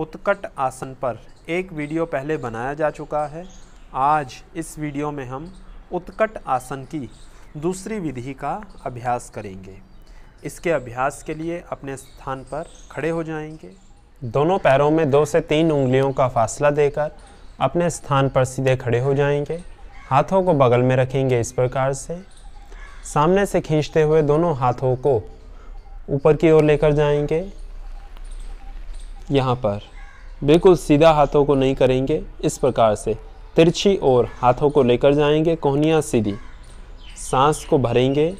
उत्कट आसन पर एक वीडियो पहले बनाया जा चुका है आज इस वीडियो में हम उत्कट आसन की दूसरी विधि का अभ्यास करेंगे इसके अभ्यास के लिए अपने स्थान पर खड़े हो जाएंगे दोनों पैरों में दो से तीन उंगलियों का फासला देकर अपने स्थान पर सीधे खड़े हो जाएंगे हाथों को बगल में रखेंगे इस प्रकार से सामने से खींचते हुए दोनों हाथों को ऊपर की ओर लेकर जाएंगे यहाँ पर बिल्कुल सीधा हाथों को नहीं करेंगे इस प्रकार से तिरछी ओर हाथों को लेकर जाएंगे कोहनियाँ सीधी सांस को भरेंगे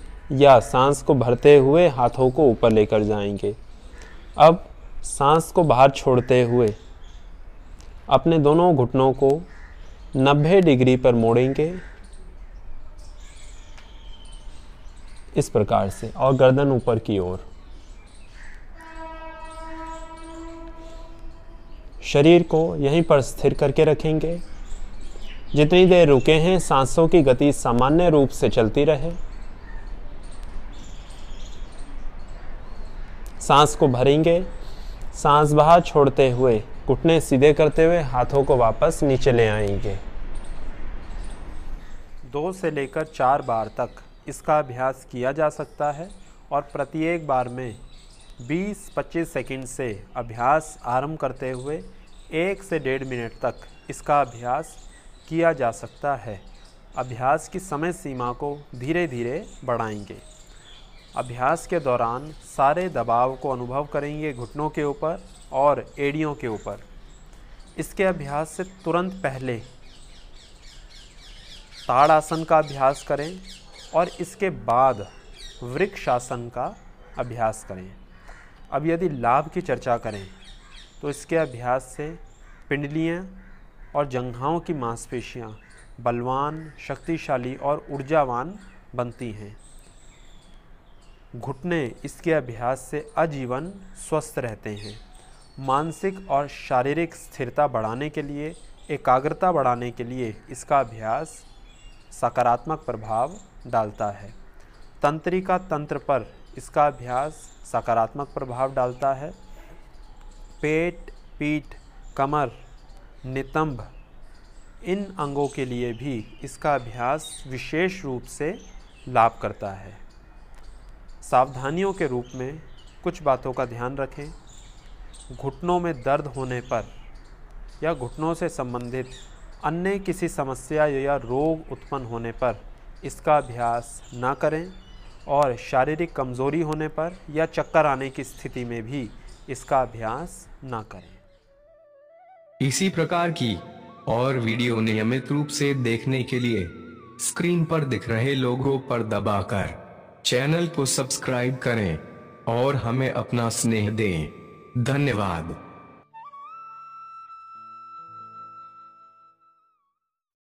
या सांस को भरते हुए हाथों को ऊपर लेकर जाएंगे अब सांस को बाहर छोड़ते हुए अपने दोनों घुटनों को 90 डिग्री पर मोड़ेंगे इस प्रकार से और गर्दन ऊपर की ओर शरीर को यहीं पर स्थिर करके रखेंगे जितनी देर रुके हैं सांसों की गति सामान्य रूप से चलती रहे सांस को भरेंगे सांस बाहर छोड़ते हुए घुटने सीधे करते हुए हाथों को वापस नीचे ले आएंगे दो से लेकर चार बार तक इसका अभ्यास किया जा सकता है और प्रत्येक बार में 20-25 सेकंड से अभ्यास आरंभ करते हुए एक से डेढ़ मिनट तक इसका अभ्यास किया जा सकता है अभ्यास की समय सीमा को धीरे धीरे बढ़ाएंगे अभ्यास के दौरान सारे दबाव को अनुभव करेंगे घुटनों के ऊपर और एड़ियों के ऊपर इसके अभ्यास से तुरंत पहले ताड़ासन का अभ्यास करें और इसके बाद वृक्षासन का अभ्यास करें अब यदि लाभ की चर्चा करें तो इसके अभ्यास से पिंडलियाँ और जंघाओं की मांसपेशियाँ बलवान शक्तिशाली और ऊर्जावान बनती हैं घुटने इसके अभ्यास से आजीवन स्वस्थ रहते हैं मानसिक और शारीरिक स्थिरता बढ़ाने के लिए एकाग्रता बढ़ाने के लिए इसका अभ्यास सकारात्मक प्रभाव डालता है तंत्रिका तंत्र पर इसका अभ्यास सकारात्मक प्रभाव डालता है पेट पीठ कमर नितंब इन अंगों के लिए भी इसका अभ्यास विशेष रूप से लाभ करता है सावधानियों के रूप में कुछ बातों का ध्यान रखें घुटनों में दर्द होने पर या घुटनों से संबंधित अन्य किसी समस्या या रोग उत्पन्न होने पर इसका अभ्यास ना करें और शारीरिक कमज़ोरी होने पर या चक्कर आने की स्थिति में भी इसका अभ्यास ना करें इसी प्रकार की और वीडियो नियमित रूप से देखने के लिए स्क्रीन पर दिख रहे लोगों पर दबाकर चैनल को सब्सक्राइब करें और हमें अपना स्नेह दें धन्यवाद